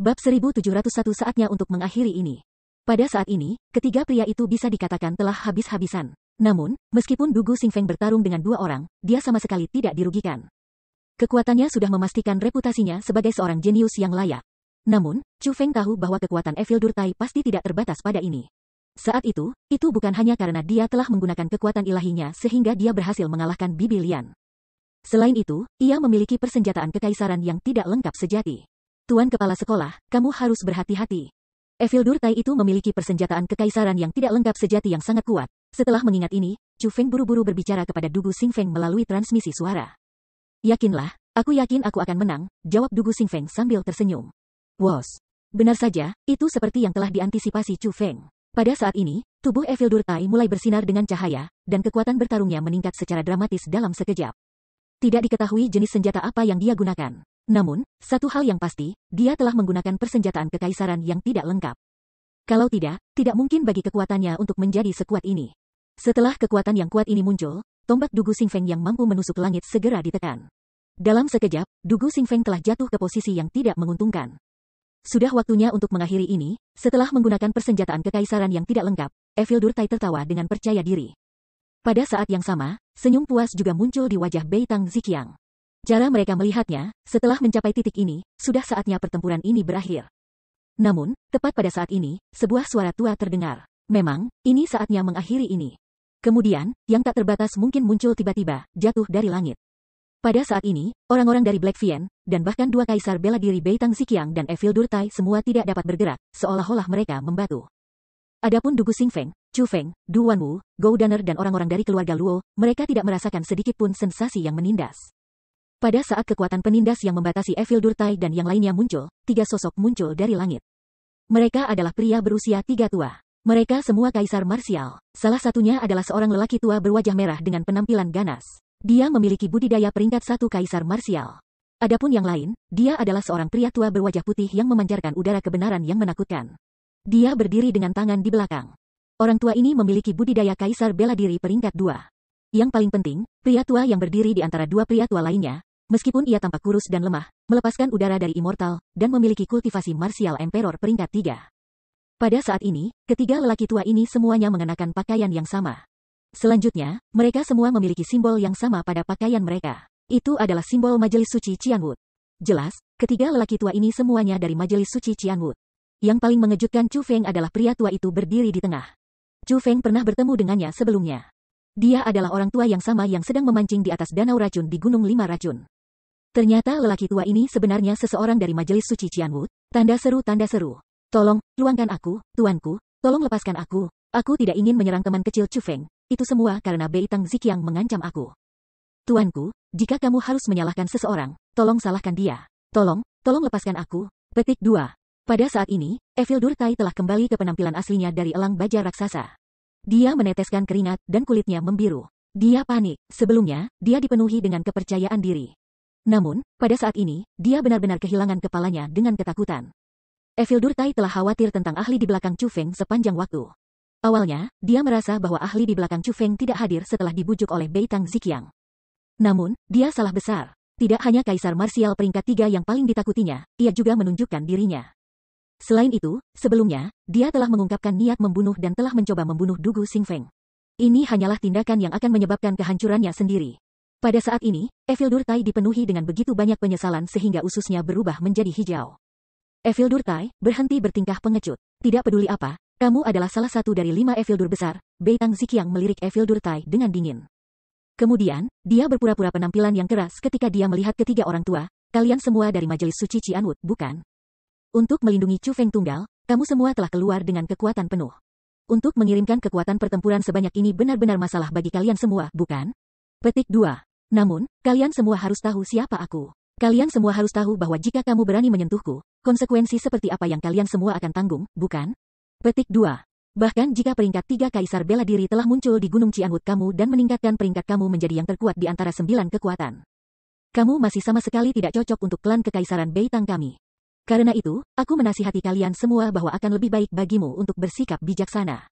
Bab 1701 saatnya untuk mengakhiri ini. Pada saat ini, ketiga pria itu bisa dikatakan telah habis-habisan. Namun, meskipun Dugu Feng bertarung dengan dua orang, dia sama sekali tidak dirugikan. Kekuatannya sudah memastikan reputasinya sebagai seorang jenius yang layak. Namun, Chu Feng tahu bahwa kekuatan Evil Durtai pasti tidak terbatas pada ini. Saat itu, itu bukan hanya karena dia telah menggunakan kekuatan ilahinya sehingga dia berhasil mengalahkan Bibi Lian. Selain itu, ia memiliki persenjataan kekaisaran yang tidak lengkap sejati. Tuan Kepala Sekolah, kamu harus berhati-hati. Evil Durtai itu memiliki persenjataan kekaisaran yang tidak lengkap sejati yang sangat kuat. Setelah mengingat ini, Chu Feng buru-buru berbicara kepada Dugu Sing Feng melalui transmisi suara. Yakinlah, aku yakin aku akan menang, jawab Dugu Sing Feng sambil tersenyum. Wos. Benar saja, itu seperti yang telah diantisipasi Chu Feng. Pada saat ini, tubuh Evil Durtai mulai bersinar dengan cahaya, dan kekuatan bertarungnya meningkat secara dramatis dalam sekejap. Tidak diketahui jenis senjata apa yang dia gunakan. Namun, satu hal yang pasti, dia telah menggunakan persenjataan kekaisaran yang tidak lengkap. Kalau tidak, tidak mungkin bagi kekuatannya untuk menjadi sekuat ini. Setelah kekuatan yang kuat ini muncul, tombak Dugu Singfeng yang mampu menusuk langit segera ditekan. Dalam sekejap, Dugu Singfeng telah jatuh ke posisi yang tidak menguntungkan. Sudah waktunya untuk mengakhiri ini, setelah menggunakan persenjataan kekaisaran yang tidak lengkap, Evildur Durtai tertawa dengan percaya diri. Pada saat yang sama, senyum puas juga muncul di wajah Bei Tang Zikiang. Cara mereka melihatnya, setelah mencapai titik ini, sudah saatnya pertempuran ini berakhir. Namun, tepat pada saat ini, sebuah suara tua terdengar. Memang, ini saatnya mengakhiri ini. Kemudian, yang tak terbatas mungkin muncul tiba-tiba, jatuh dari langit. Pada saat ini, orang-orang dari Black Vien, dan bahkan dua kaisar bela diri Bei Tang Sikiang dan Evil Durtai semua tidak dapat bergerak, seolah-olah mereka membatu. Adapun Dugu Singfeng, Chu Feng, Du Wanwu, Gou Danner dan orang-orang dari keluarga Luo, mereka tidak merasakan sedikit pun sensasi yang menindas. Pada saat kekuatan penindas yang membatasi Evil Durtai dan yang lainnya muncul, tiga sosok muncul dari langit. Mereka adalah pria berusia tiga tua. Mereka semua kaisar marsial. Salah satunya adalah seorang lelaki tua berwajah merah dengan penampilan ganas. Dia memiliki budidaya peringkat satu kaisar marsial. Adapun yang lain, dia adalah seorang pria tua berwajah putih yang memancarkan udara kebenaran yang menakutkan. Dia berdiri dengan tangan di belakang. Orang tua ini memiliki budidaya kaisar bela diri peringkat dua. Yang paling penting, pria tua yang berdiri di antara dua pria tua lainnya, Meskipun ia tampak kurus dan lemah, melepaskan udara dari immortal, dan memiliki kultivasi martial emperor peringkat tiga. Pada saat ini, ketiga lelaki tua ini semuanya mengenakan pakaian yang sama. Selanjutnya, mereka semua memiliki simbol yang sama pada pakaian mereka. Itu adalah simbol Majelis Suci Ciangut. Jelas, ketiga lelaki tua ini semuanya dari Majelis Suci Ciangut. Yang paling mengejutkan Chu Feng adalah pria tua itu berdiri di tengah. Chu Feng pernah bertemu dengannya sebelumnya. Dia adalah orang tua yang sama yang sedang memancing di atas danau racun di Gunung Lima Racun. Ternyata lelaki tua ini sebenarnya seseorang dari majelis suci Cianwu. Tanda seru tanda seru. Tolong, luangkan aku, tuanku, tolong lepaskan aku. Aku tidak ingin menyerang teman kecil Chu Feng. Itu semua karena Bei Tang Zik yang mengancam aku. Tuanku, jika kamu harus menyalahkan seseorang, tolong salahkan dia. Tolong, tolong lepaskan aku. Petik 2. Pada saat ini, Evil Durtai telah kembali ke penampilan aslinya dari elang baja raksasa. Dia meneteskan keringat dan kulitnya membiru. Dia panik. Sebelumnya, dia dipenuhi dengan kepercayaan diri. Namun, pada saat ini, dia benar-benar kehilangan kepalanya dengan ketakutan. Evil Durtai telah khawatir tentang ahli di belakang Chu Feng sepanjang waktu. Awalnya, dia merasa bahwa ahli di belakang Chu Feng tidak hadir setelah dibujuk oleh Bei Beitang Zikiang. Namun, dia salah besar. Tidak hanya kaisar marsial peringkat tiga yang paling ditakutinya, ia juga menunjukkan dirinya. Selain itu, sebelumnya, dia telah mengungkapkan niat membunuh dan telah mencoba membunuh Dugu Feng. Ini hanyalah tindakan yang akan menyebabkan kehancurannya sendiri. Pada saat ini, Evil Durtai dipenuhi dengan begitu banyak penyesalan sehingga ususnya berubah menjadi hijau. Evil Durtai, berhenti bertingkah pengecut. Tidak peduli apa, kamu adalah salah satu dari lima Evil Dur besar, Beitang Zikiang melirik Evil Durtai dengan dingin. Kemudian, dia berpura-pura penampilan yang keras ketika dia melihat ketiga orang tua, kalian semua dari majelis suci Cianwut, bukan? Untuk melindungi Chu Feng Tunggal, kamu semua telah keluar dengan kekuatan penuh. Untuk mengirimkan kekuatan pertempuran sebanyak ini benar-benar masalah bagi kalian semua, bukan? Petik 2. Namun, kalian semua harus tahu siapa aku. Kalian semua harus tahu bahwa jika kamu berani menyentuhku, konsekuensi seperti apa yang kalian semua akan tanggung, bukan? Petik 2. Bahkan jika peringkat tiga kaisar bela diri telah muncul di Gunung Ciangut kamu dan meningkatkan peringkat kamu menjadi yang terkuat di antara sembilan kekuatan. Kamu masih sama sekali tidak cocok untuk klan kekaisaran Beitang kami. Karena itu, aku menasihati kalian semua bahwa akan lebih baik bagimu untuk bersikap bijaksana.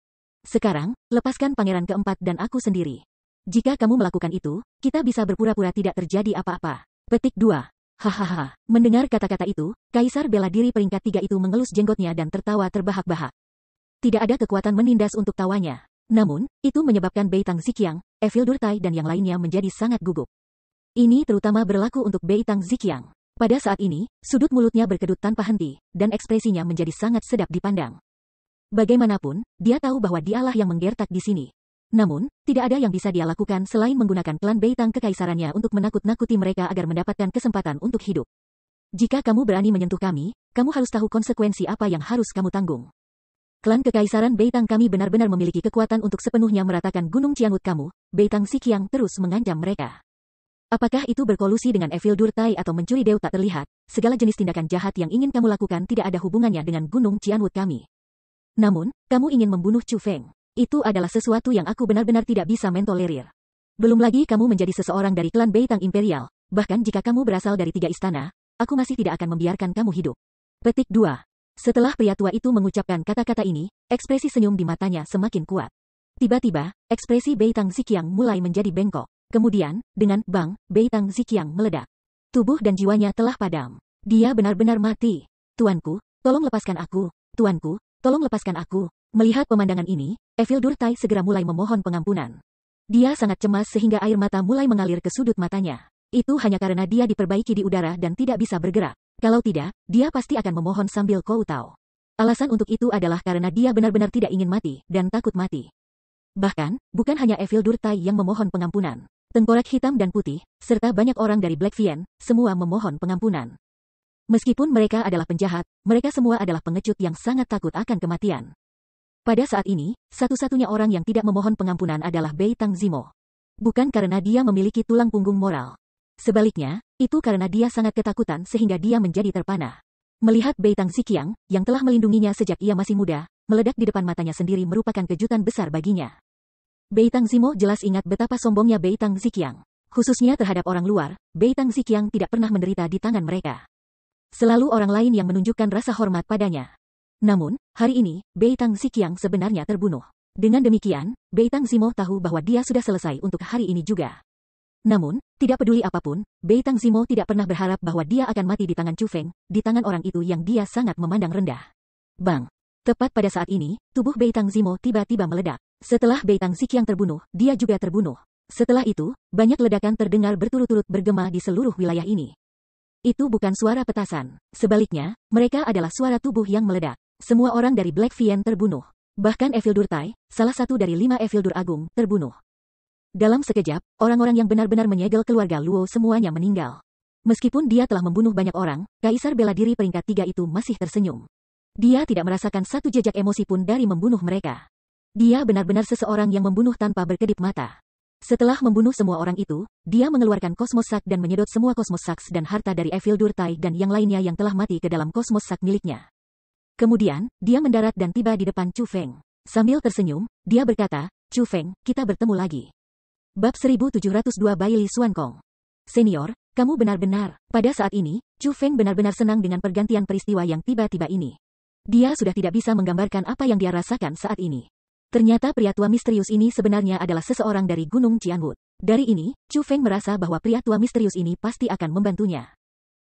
Sekarang, lepaskan pangeran keempat dan aku sendiri. Jika kamu melakukan itu, kita bisa berpura-pura tidak terjadi apa-apa. Petik 2. Hahaha. Mendengar kata-kata itu, Kaisar bela diri peringkat tiga itu mengelus jenggotnya dan tertawa terbahak-bahak. Tidak ada kekuatan menindas untuk tawanya. Namun, itu menyebabkan Bei Tang Zikiang, Evil Durtai dan yang lainnya menjadi sangat gugup. Ini terutama berlaku untuk Bei Tang Zikiang. Pada saat ini, sudut mulutnya berkedut tanpa henti, dan ekspresinya menjadi sangat sedap dipandang. Bagaimanapun, dia tahu bahwa dialah yang menggertak di sini. Namun, tidak ada yang bisa dia lakukan selain menggunakan klan Beitang kekaisarannya untuk menakut-nakuti mereka agar mendapatkan kesempatan untuk hidup. Jika kamu berani menyentuh kami, kamu harus tahu konsekuensi apa yang harus kamu tanggung. Klan Kekaisaran Beitang kami benar-benar memiliki kekuatan untuk sepenuhnya meratakan Gunung Cianut kamu, Beitang Sikiang terus mengancam mereka. Apakah itu berkolusi dengan Evil Durtai atau mencuri Dew tak terlihat, segala jenis tindakan jahat yang ingin kamu lakukan tidak ada hubungannya dengan Gunung Cianut kami. Namun, kamu ingin membunuh Chu Feng. Itu adalah sesuatu yang aku benar-benar tidak bisa mentolerir. Belum lagi kamu menjadi seseorang dari klan Beitang Imperial, bahkan jika kamu berasal dari tiga istana, aku masih tidak akan membiarkan kamu hidup. Petik 2. Setelah pria tua itu mengucapkan kata-kata ini, ekspresi senyum di matanya semakin kuat. Tiba-tiba, ekspresi Beitang Zikiang mulai menjadi bengkok. Kemudian, dengan bang, Beitang Zikiang meledak. Tubuh dan jiwanya telah padam. Dia benar-benar mati. Tuanku, tolong lepaskan aku. Tuanku, tolong lepaskan aku. Melihat pemandangan ini, Evil Durtai segera mulai memohon pengampunan. Dia sangat cemas sehingga air mata mulai mengalir ke sudut matanya. Itu hanya karena dia diperbaiki di udara dan tidak bisa bergerak. Kalau tidak, dia pasti akan memohon sambil kau tahu. Alasan untuk itu adalah karena dia benar-benar tidak ingin mati dan takut mati. Bahkan, bukan hanya Evil Durtai yang memohon pengampunan. Tengkorak hitam dan putih, serta banyak orang dari Black Vien, semua memohon pengampunan. Meskipun mereka adalah penjahat, mereka semua adalah pengecut yang sangat takut akan kematian. Pada saat ini, satu-satunya orang yang tidak memohon pengampunan adalah Bei Tang Zimo. Bukan karena dia memiliki tulang punggung moral. Sebaliknya, itu karena dia sangat ketakutan sehingga dia menjadi terpana. Melihat Bei Tang Sikiang, yang telah melindunginya sejak ia masih muda, meledak di depan matanya sendiri merupakan kejutan besar baginya. Bei Tang Zimo jelas ingat betapa sombongnya Bei Tang Zikiang. Khususnya terhadap orang luar, Bei Tang Zikiang tidak pernah menderita di tangan mereka. Selalu orang lain yang menunjukkan rasa hormat padanya. Namun, hari ini, Bei Beitang Zikiang sebenarnya terbunuh. Dengan demikian, Bei Tang Zimo tahu bahwa dia sudah selesai untuk hari ini juga. Namun, tidak peduli apapun, Bei Tang Zimo tidak pernah berharap bahwa dia akan mati di tangan Chu Feng, di tangan orang itu yang dia sangat memandang rendah. Bang! Tepat pada saat ini, tubuh Bei Tang Zimo tiba-tiba meledak. Setelah Bei Beitang Zikiang terbunuh, dia juga terbunuh. Setelah itu, banyak ledakan terdengar berturut-turut bergema di seluruh wilayah ini. Itu bukan suara petasan. Sebaliknya, mereka adalah suara tubuh yang meledak. Semua orang dari Black Fiend terbunuh. Bahkan Evildur Durtai, salah satu dari lima Evildur Agung, terbunuh. Dalam sekejap, orang-orang yang benar-benar menyegel keluarga Luo semuanya meninggal. Meskipun dia telah membunuh banyak orang, Kaisar bela diri peringkat tiga itu masih tersenyum. Dia tidak merasakan satu jejak emosi pun dari membunuh mereka. Dia benar-benar seseorang yang membunuh tanpa berkedip mata. Setelah membunuh semua orang itu, dia mengeluarkan kosmos sak dan menyedot semua kosmos saks dan harta dari Evil Durtai dan yang lainnya yang telah mati ke dalam kosmos sak miliknya. Kemudian, dia mendarat dan tiba di depan Chu Feng. Sambil tersenyum, dia berkata, Chu Feng, kita bertemu lagi. Bab 1702 Bai Li Xuan Kong. Senior, kamu benar-benar. Pada saat ini, Chu Feng benar-benar senang dengan pergantian peristiwa yang tiba-tiba ini. Dia sudah tidak bisa menggambarkan apa yang dia rasakan saat ini. Ternyata pria tua misterius ini sebenarnya adalah seseorang dari Gunung Cianwood. Dari ini, Chu Feng merasa bahwa pria tua misterius ini pasti akan membantunya.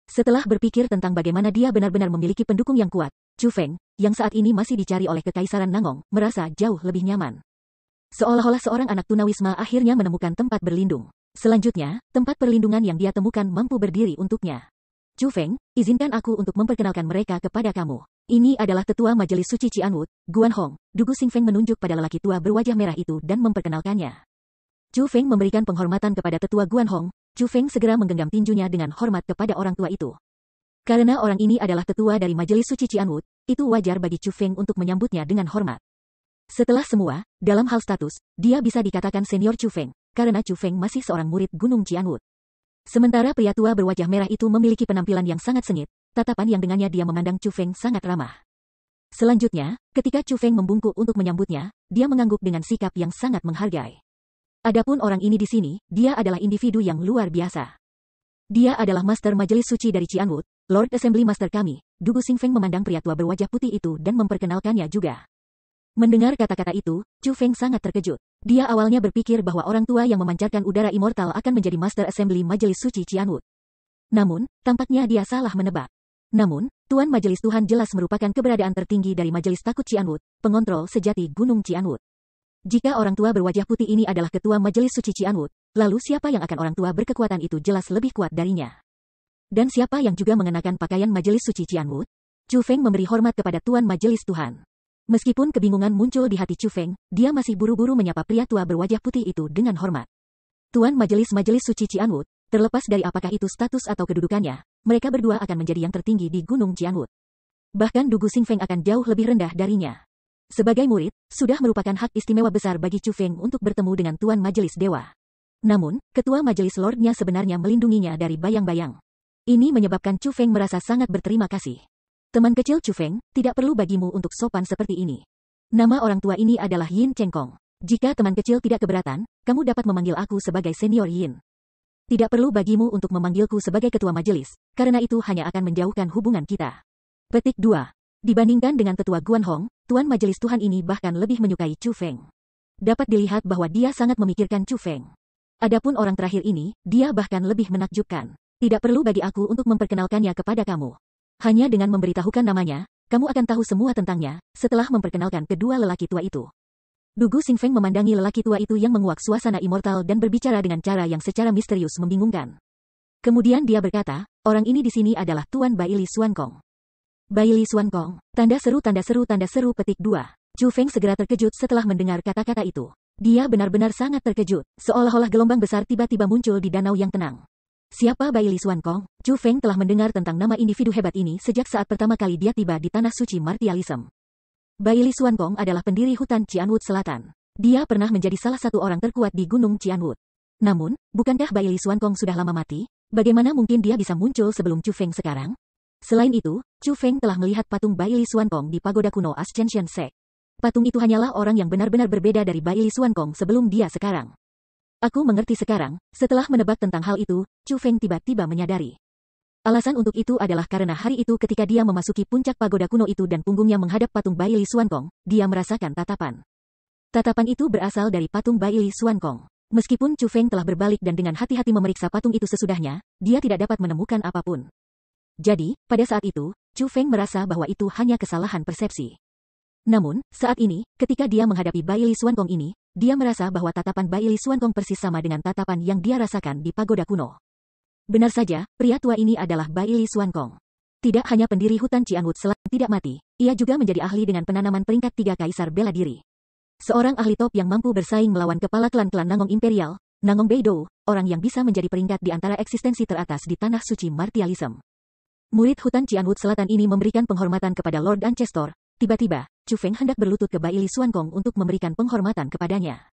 Setelah berpikir tentang bagaimana dia benar-benar memiliki pendukung yang kuat, Chu Feng, yang saat ini masih dicari oleh Kekaisaran Nangong, merasa jauh lebih nyaman. Seolah-olah seorang anak tunawisma akhirnya menemukan tempat berlindung. Selanjutnya, tempat perlindungan yang dia temukan mampu berdiri untuknya. Chu Feng, izinkan aku untuk memperkenalkan mereka kepada kamu. Ini adalah tetua majelis suci Cianwut, Guan Hong. Dugu Sing Feng menunjuk pada lelaki tua berwajah merah itu dan memperkenalkannya. Chu Feng memberikan penghormatan kepada tetua Guan Hong, Chu Feng segera menggenggam tinjunya dengan hormat kepada orang tua itu. Karena orang ini adalah tetua dari Majelis Suci Cianwood, itu wajar bagi Chu Feng untuk menyambutnya dengan hormat. Setelah semua, dalam hal status, dia bisa dikatakan senior Chu Feng, karena Chu Feng masih seorang murid Gunung Cianwood. Sementara pria tua berwajah merah itu memiliki penampilan yang sangat sengit, tatapan yang dengannya dia memandang Chu Feng sangat ramah. Selanjutnya, ketika Chu Feng membungkuk untuk menyambutnya, dia mengangguk dengan sikap yang sangat menghargai. Adapun orang ini di sini, dia adalah individu yang luar biasa. Dia adalah Master Majelis Suci dari Cianwood, Lord Assembly Master kami, Dugu Singfeng memandang pria tua berwajah putih itu dan memperkenalkannya juga. Mendengar kata-kata itu, Chu Feng sangat terkejut. Dia awalnya berpikir bahwa orang tua yang memancarkan udara immortal akan menjadi Master Assembly Majelis Suci Cianwood. Namun, tampaknya dia salah menebak. Namun, Tuan Majelis Tuhan jelas merupakan keberadaan tertinggi dari Majelis Takut Cianwood, pengontrol sejati Gunung Cianwood. Jika orang tua berwajah putih ini adalah ketua majelis suci Cianwood, lalu siapa yang akan orang tua berkekuatan itu jelas lebih kuat darinya? Dan siapa yang juga mengenakan pakaian majelis suci Cianwood? Chu Feng memberi hormat kepada tuan majelis Tuhan. Meskipun kebingungan muncul di hati Chu Feng, dia masih buru-buru menyapa pria tua berwajah putih itu dengan hormat. Tuan majelis-majelis suci Cianwood, terlepas dari apakah itu status atau kedudukannya, mereka berdua akan menjadi yang tertinggi di Gunung Cianwood. Bahkan Dugu Feng akan jauh lebih rendah darinya. Sebagai murid, sudah merupakan hak istimewa besar bagi Chu Feng untuk bertemu dengan Tuan Majelis Dewa. Namun, ketua majelis lordnya sebenarnya melindunginya dari bayang-bayang. Ini menyebabkan Chu Feng merasa sangat berterima kasih. Teman kecil Chu Feng, tidak perlu bagimu untuk sopan seperti ini. Nama orang tua ini adalah Yin Cheng Kong. Jika teman kecil tidak keberatan, kamu dapat memanggil aku sebagai senior Yin. Tidak perlu bagimu untuk memanggilku sebagai ketua majelis, karena itu hanya akan menjauhkan hubungan kita. Petik 2. Dibandingkan dengan tetua Guan Hong, Tuan Majelis Tuhan ini bahkan lebih menyukai Chu Feng. Dapat dilihat bahwa dia sangat memikirkan Chu Feng. Adapun orang terakhir ini, dia bahkan lebih menakjubkan. Tidak perlu bagi aku untuk memperkenalkannya kepada kamu. Hanya dengan memberitahukan namanya, kamu akan tahu semua tentangnya, setelah memperkenalkan kedua lelaki tua itu. Dugu Feng memandangi lelaki tua itu yang menguak suasana immortal dan berbicara dengan cara yang secara misterius membingungkan. Kemudian dia berkata, orang ini di sini adalah Tuan Bai Li Baili Kong. Baili Kong, tanda seru tanda seru tanda seru petik 2. Chu Feng segera terkejut setelah mendengar kata-kata itu. Dia benar-benar sangat terkejut, seolah-olah gelombang besar tiba-tiba muncul di danau yang tenang. Siapa Baili Kong? Chu Feng telah mendengar tentang nama individu hebat ini sejak saat pertama kali dia tiba di tanah suci Martialism. Baili Kong adalah pendiri hutan Cianwood Selatan. Dia pernah menjadi salah satu orang terkuat di Gunung Cianwood. Namun, bukankah Baili Kong sudah lama mati? Bagaimana mungkin dia bisa muncul sebelum Chu Feng sekarang? Selain itu, Chu Feng telah melihat patung Bai Li Xuan Kong di pagoda kuno Ascension Sect. Patung itu hanyalah orang yang benar-benar berbeda dari Bai Li Xuan Kong sebelum dia sekarang. Aku mengerti sekarang, setelah menebak tentang hal itu, Chu Feng tiba-tiba menyadari. Alasan untuk itu adalah karena hari itu ketika dia memasuki puncak pagoda kuno itu dan punggungnya menghadap patung Bai Li Xuan Kong, dia merasakan tatapan. Tatapan itu berasal dari patung Bai Li Xuan Kong. Meskipun Chu Feng telah berbalik dan dengan hati-hati memeriksa patung itu sesudahnya, dia tidak dapat menemukan apapun. Jadi, pada saat itu, Chu Feng merasa bahwa itu hanya kesalahan persepsi. Namun, saat ini, ketika dia menghadapi Bai Li Xuan Kong ini, dia merasa bahwa tatapan Bai Li Xuan Kong persis sama dengan tatapan yang dia rasakan di pagoda kuno. Benar saja, pria tua ini adalah Bai Li Xuan Kong. Tidak hanya pendiri hutan Cianwood selain tidak mati, ia juga menjadi ahli dengan penanaman peringkat tiga kaisar bela diri. Seorang ahli top yang mampu bersaing melawan kepala klan-klan Nangong Imperial, Nangong Beidou, orang yang bisa menjadi peringkat di antara eksistensi teratas di tanah suci martialism. Murid hutan Cianwood Selatan ini memberikan penghormatan kepada Lord Ancestor. Tiba-tiba, Chu Feng hendak berlutut ke Bai Li Suankong untuk memberikan penghormatan kepadanya.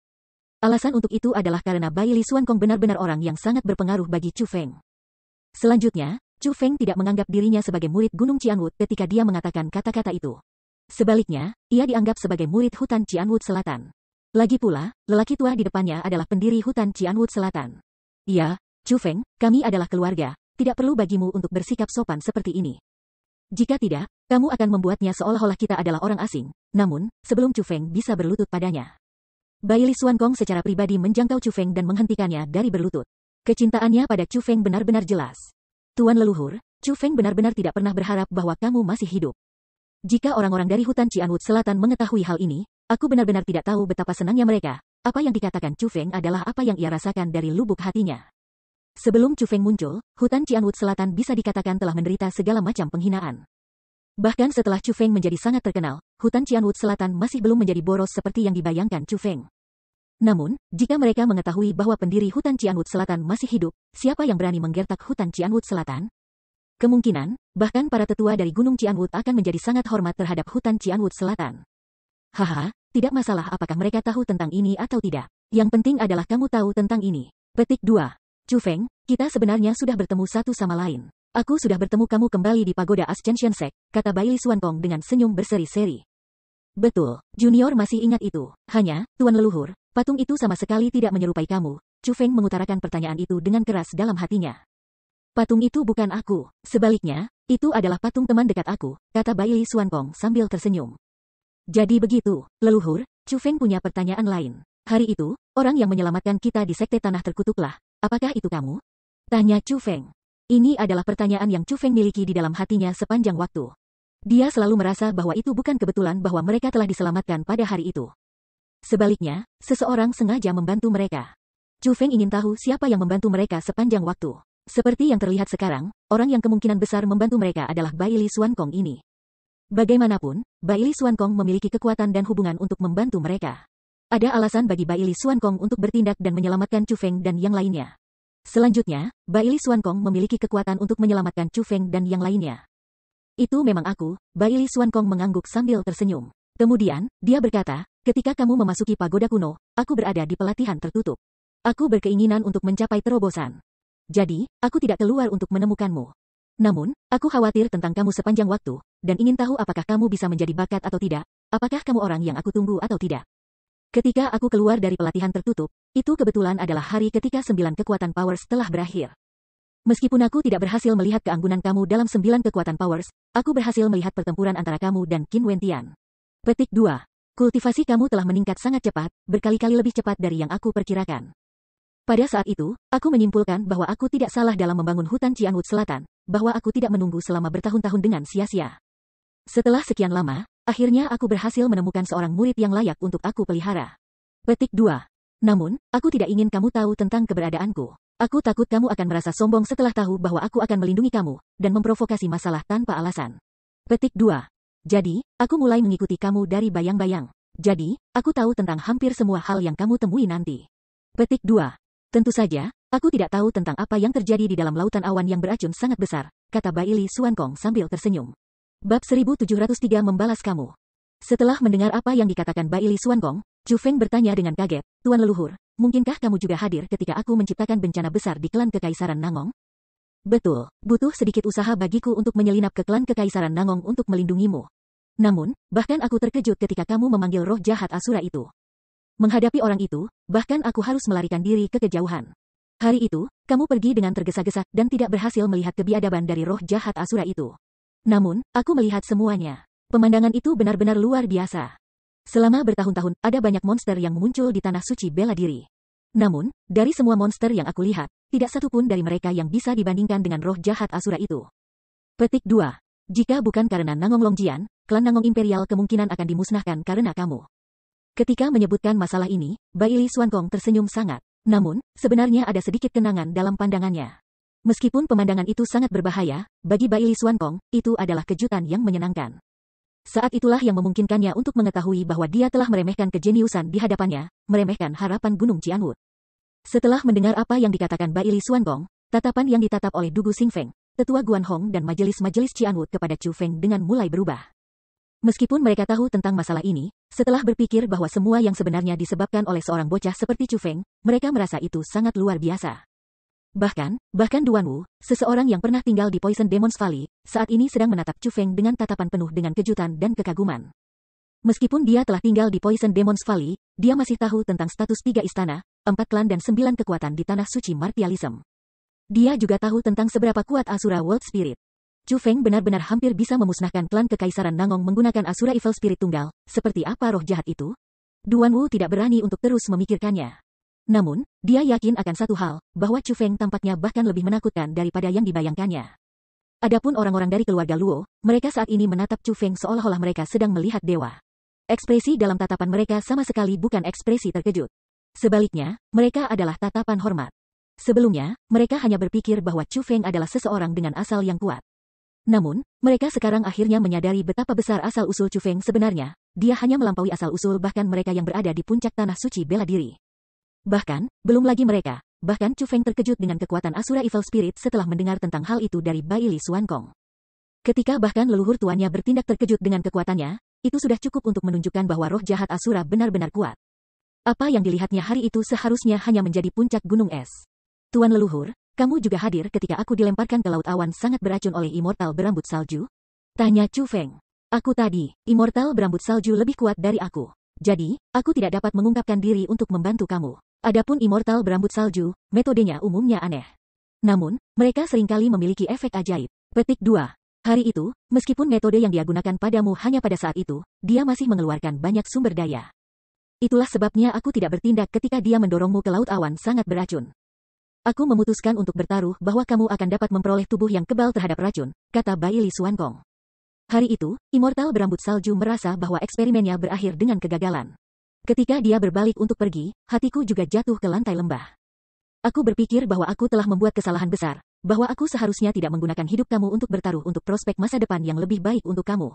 Alasan untuk itu adalah karena Bai Li Suankong benar-benar orang yang sangat berpengaruh bagi Chu Feng. Selanjutnya, Chu Feng tidak menganggap dirinya sebagai murid Gunung Cianwood ketika dia mengatakan kata-kata itu. Sebaliknya, ia dianggap sebagai murid hutan Cianwood Selatan. Lagi pula, lelaki tua di depannya adalah pendiri hutan Cianwood Selatan. Ya, Chu Feng, kami adalah keluarga, tidak perlu bagimu untuk bersikap sopan seperti ini. Jika tidak, kamu akan membuatnya seolah-olah kita adalah orang asing. Namun, sebelum Chu Feng bisa berlutut padanya. Bai Li Xuan Kong secara pribadi menjangkau Chu Feng dan menghentikannya dari berlutut. Kecintaannya pada Chu Feng benar-benar jelas. Tuan leluhur, Chu Feng benar-benar tidak pernah berharap bahwa kamu masih hidup. Jika orang-orang dari hutan Cianwood Selatan mengetahui hal ini, aku benar-benar tidak tahu betapa senangnya mereka. Apa yang dikatakan Chu Feng adalah apa yang ia rasakan dari lubuk hatinya. Sebelum Chu Feng muncul, hutan Cianwood Selatan bisa dikatakan telah menderita segala macam penghinaan. Bahkan setelah Chu Feng menjadi sangat terkenal, hutan Cianwood Selatan masih belum menjadi boros seperti yang dibayangkan Chu Feng. Namun, jika mereka mengetahui bahwa pendiri hutan Cianwood Selatan masih hidup, siapa yang berani menggertak hutan Cianwood Selatan? Kemungkinan, bahkan para tetua dari Gunung Cianwood akan menjadi sangat hormat terhadap hutan Cianwood Selatan. Haha, tidak masalah apakah mereka tahu tentang ini atau tidak. Yang penting adalah kamu tahu tentang ini. Petik 2. Chu Feng, kita sebenarnya sudah bertemu satu sama lain. Aku sudah bertemu kamu kembali di pagoda Ascension Sek, kata Suan Tong dengan senyum berseri-seri. Betul, Junior masih ingat itu. Hanya, Tuan Leluhur, patung itu sama sekali tidak menyerupai kamu. Chu Feng mengutarakan pertanyaan itu dengan keras dalam hatinya. Patung itu bukan aku. Sebaliknya, itu adalah patung teman dekat aku, kata Suan Tong sambil tersenyum. Jadi begitu, leluhur, Chu Feng punya pertanyaan lain. Hari itu, orang yang menyelamatkan kita di sekte tanah terkutuklah, Apakah itu kamu? Tanya Chu Feng. Ini adalah pertanyaan yang Chu Feng miliki di dalam hatinya sepanjang waktu. Dia selalu merasa bahwa itu bukan kebetulan bahwa mereka telah diselamatkan pada hari itu. Sebaliknya, seseorang sengaja membantu mereka. Chu Feng ingin tahu siapa yang membantu mereka sepanjang waktu. Seperti yang terlihat sekarang, orang yang kemungkinan besar membantu mereka adalah Bai Li Xuan Kong ini. Bagaimanapun, Bai Li Xuan Kong memiliki kekuatan dan hubungan untuk membantu mereka. Ada alasan bagi Bai Li Kong untuk bertindak dan menyelamatkan Chu Feng dan yang lainnya. Selanjutnya, Bai Li Kong memiliki kekuatan untuk menyelamatkan Chu Feng dan yang lainnya. Itu memang aku, Bai Li Kong mengangguk sambil tersenyum. Kemudian, dia berkata, ketika kamu memasuki pagoda kuno, aku berada di pelatihan tertutup. Aku berkeinginan untuk mencapai terobosan. Jadi, aku tidak keluar untuk menemukanmu. Namun, aku khawatir tentang kamu sepanjang waktu, dan ingin tahu apakah kamu bisa menjadi bakat atau tidak, apakah kamu orang yang aku tunggu atau tidak. Ketika aku keluar dari pelatihan tertutup, itu kebetulan adalah hari ketika sembilan kekuatan powers telah berakhir. Meskipun aku tidak berhasil melihat keanggunan kamu dalam sembilan kekuatan powers, aku berhasil melihat pertempuran antara kamu dan Qin Wentian. Petik 2. Kultivasi kamu telah meningkat sangat cepat, berkali-kali lebih cepat dari yang aku perkirakan. Pada saat itu, aku menyimpulkan bahwa aku tidak salah dalam membangun hutan Ciangut Selatan, bahwa aku tidak menunggu selama bertahun-tahun dengan sia-sia. Setelah sekian lama, Akhirnya aku berhasil menemukan seorang murid yang layak untuk aku pelihara. Petik 2. Namun, aku tidak ingin kamu tahu tentang keberadaanku. Aku takut kamu akan merasa sombong setelah tahu bahwa aku akan melindungi kamu, dan memprovokasi masalah tanpa alasan. Petik 2. Jadi, aku mulai mengikuti kamu dari bayang-bayang. Jadi, aku tahu tentang hampir semua hal yang kamu temui nanti. Petik 2. Tentu saja, aku tidak tahu tentang apa yang terjadi di dalam lautan awan yang beracun sangat besar, kata Bailey Suankong sambil tersenyum. Bab 1703 membalas kamu. Setelah mendengar apa yang dikatakan Bai Li gong Zhu Feng bertanya dengan kaget, Tuan leluhur, mungkinkah kamu juga hadir ketika aku menciptakan bencana besar di klan Kekaisaran Nangong? Betul, butuh sedikit usaha bagiku untuk menyelinap ke klan Kekaisaran Nangong untuk melindungimu. Namun, bahkan aku terkejut ketika kamu memanggil roh jahat Asura itu. Menghadapi orang itu, bahkan aku harus melarikan diri ke kejauhan. Hari itu, kamu pergi dengan tergesa-gesa dan tidak berhasil melihat kebiadaban dari roh jahat Asura itu. Namun, aku melihat semuanya. Pemandangan itu benar-benar luar biasa. Selama bertahun-tahun, ada banyak monster yang muncul di tanah suci bela diri. Namun, dari semua monster yang aku lihat, tidak satu pun dari mereka yang bisa dibandingkan dengan roh jahat Asura itu. Petik 2. Jika bukan karena Nangong Longjian, klan Nangong Imperial kemungkinan akan dimusnahkan karena kamu. Ketika menyebutkan masalah ini, Bai Li Suankong tersenyum sangat. Namun, sebenarnya ada sedikit kenangan dalam pandangannya. Meskipun pemandangan itu sangat berbahaya, bagi Bai Li Kong, itu adalah kejutan yang menyenangkan. Saat itulah yang memungkinkannya untuk mengetahui bahwa dia telah meremehkan kejeniusan di hadapannya, meremehkan harapan Gunung Cianwut. Setelah mendengar apa yang dikatakan Bai Li Kong, tatapan yang ditatap oleh Dugu Feng, tetua Guan Hong dan majelis-majelis Cianwut kepada Chu Feng dengan mulai berubah. Meskipun mereka tahu tentang masalah ini, setelah berpikir bahwa semua yang sebenarnya disebabkan oleh seorang bocah seperti Chu Feng, mereka merasa itu sangat luar biasa. Bahkan, bahkan Duan Wu, seseorang yang pernah tinggal di Poison Demons Valley, saat ini sedang menatap Chu Feng dengan tatapan penuh dengan kejutan dan kekaguman. Meskipun dia telah tinggal di Poison Demons Valley, dia masih tahu tentang status tiga istana, empat klan dan sembilan kekuatan di Tanah Suci Martialism. Dia juga tahu tentang seberapa kuat Asura World Spirit. Chu Feng benar-benar hampir bisa memusnahkan klan kekaisaran Nangong menggunakan Asura Evil Spirit Tunggal, seperti apa roh jahat itu? Duan Wu tidak berani untuk terus memikirkannya. Namun, dia yakin akan satu hal, bahwa Chu Feng tampaknya bahkan lebih menakutkan daripada yang dibayangkannya. Adapun orang-orang dari keluarga Luo, mereka saat ini menatap Chu Feng seolah-olah mereka sedang melihat dewa. Ekspresi dalam tatapan mereka sama sekali bukan ekspresi terkejut. Sebaliknya, mereka adalah tatapan hormat. Sebelumnya, mereka hanya berpikir bahwa Chu Feng adalah seseorang dengan asal yang kuat. Namun, mereka sekarang akhirnya menyadari betapa besar asal-usul Chu Feng sebenarnya. Dia hanya melampaui asal-usul bahkan mereka yang berada di puncak tanah suci bela diri. Bahkan, belum lagi mereka. Bahkan Chu Feng terkejut dengan kekuatan Asura Evil Spirit setelah mendengar tentang hal itu dari Bai Li Suan Kong. Ketika bahkan leluhur tuannya bertindak terkejut dengan kekuatannya, itu sudah cukup untuk menunjukkan bahwa roh jahat Asura benar-benar kuat. Apa yang dilihatnya hari itu seharusnya hanya menjadi puncak gunung es. Tuan leluhur, kamu juga hadir ketika aku dilemparkan ke laut awan sangat beracun oleh immortal berambut salju? Tanya Chu Feng. Aku tadi, immortal berambut salju lebih kuat dari aku. Jadi, aku tidak dapat mengungkapkan diri untuk membantu kamu. Adapun immortal berambut salju, metodenya umumnya aneh. Namun, mereka seringkali memiliki efek ajaib. Petik 2. Hari itu, meskipun metode yang dia gunakan padamu hanya pada saat itu, dia masih mengeluarkan banyak sumber daya. Itulah sebabnya aku tidak bertindak ketika dia mendorongmu ke laut awan sangat beracun. Aku memutuskan untuk bertaruh bahwa kamu akan dapat memperoleh tubuh yang kebal terhadap racun, kata Bai Suan Kong. Hari itu, Immortal berambut salju merasa bahwa eksperimennya berakhir dengan kegagalan. Ketika dia berbalik untuk pergi, hatiku juga jatuh ke lantai lembah. Aku berpikir bahwa aku telah membuat kesalahan besar, bahwa aku seharusnya tidak menggunakan hidup kamu untuk bertaruh untuk prospek masa depan yang lebih baik untuk kamu.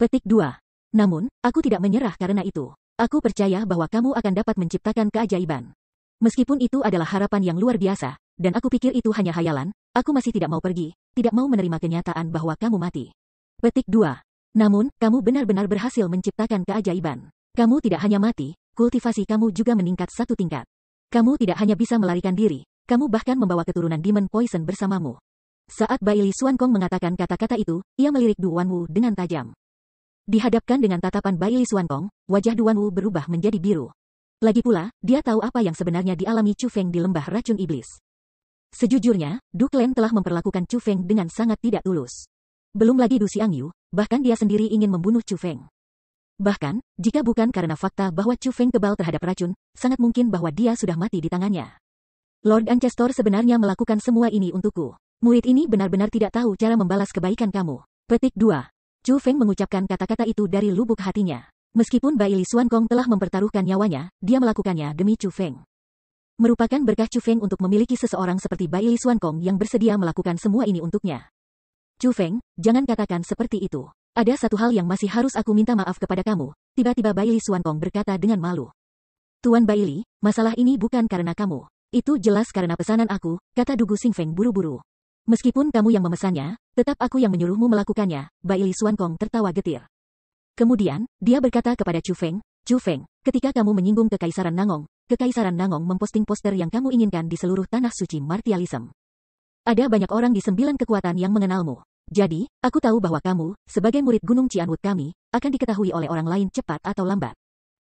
Petik 2. Namun, aku tidak menyerah karena itu. Aku percaya bahwa kamu akan dapat menciptakan keajaiban. Meskipun itu adalah harapan yang luar biasa, dan aku pikir itu hanya hayalan, aku masih tidak mau pergi, tidak mau menerima kenyataan bahwa kamu mati. Petik 2. Namun, kamu benar-benar berhasil menciptakan keajaiban. Kamu tidak hanya mati, kultivasi kamu juga meningkat satu tingkat. Kamu tidak hanya bisa melarikan diri, kamu bahkan membawa keturunan Demon Poison bersamamu. Saat Bai Bailey Suankong mengatakan kata-kata itu, ia melirik Duan Wu dengan tajam. Dihadapkan dengan tatapan Bai Bailey Suankong, wajah Duan Wu berubah menjadi biru. Lagi pula, dia tahu apa yang sebenarnya dialami Chu Feng di lembah racun iblis. Sejujurnya, Du Klen telah memperlakukan Chu Feng dengan sangat tidak tulus. Belum lagi Du Yu, bahkan dia sendiri ingin membunuh Chu Feng. Bahkan, jika bukan karena fakta bahwa Chu Feng kebal terhadap racun, sangat mungkin bahwa dia sudah mati di tangannya. Lord Ancestor sebenarnya melakukan semua ini untukku. Murid ini benar-benar tidak tahu cara membalas kebaikan kamu. Petik 2. Chu Feng mengucapkan kata-kata itu dari lubuk hatinya. Meskipun Bai Li Xuan Kong telah mempertaruhkan nyawanya, dia melakukannya demi Chu Feng. Merupakan berkah Chu Feng untuk memiliki seseorang seperti Bai Li Xuan Kong yang bersedia melakukan semua ini untuknya. Chu Feng, jangan katakan seperti itu. Ada satu hal yang masih harus aku minta maaf kepada kamu, tiba-tiba Bailey Suankong berkata dengan malu. Tuan Bailey, masalah ini bukan karena kamu. Itu jelas karena pesanan aku, kata Dugu Sing Feng buru-buru. Meskipun kamu yang memesannya, tetap aku yang menyuruhmu melakukannya, Bailey Suankong tertawa getir. Kemudian, dia berkata kepada Chu Feng, Chu Feng, ketika kamu menyinggung Kekaisaran Nangong, Kekaisaran Nangong memposting poster yang kamu inginkan di seluruh tanah suci Martialism. Ada banyak orang di sembilan kekuatan yang mengenalmu. Jadi, aku tahu bahwa kamu, sebagai murid Gunung Cianwut kami, akan diketahui oleh orang lain cepat atau lambat.